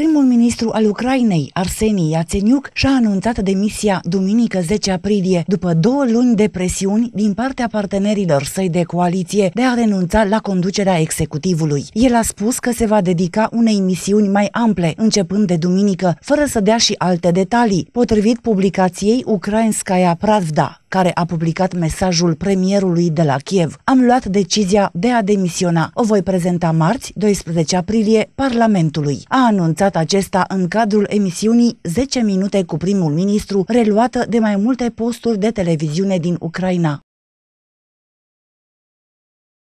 Primul ministru al Ucrainei, Arsenii Iațeniuc, și-a anunțat demisia duminică 10 aprilie, după două luni de presiuni din partea partenerilor săi de coaliție de a renunța la conducerea executivului. El a spus că se va dedica unei misiuni mai ample, începând de duminică, fără să dea și alte detalii, potrivit publicației Ucrainskaya Pravda care a publicat mesajul premierului de la Kiev. Am luat decizia de a demisiona. O voi prezenta marți, 12 aprilie, Parlamentului. A anunțat acesta în cadrul emisiunii 10 minute cu primul ministru, reluată de mai multe posturi de televiziune din Ucraina.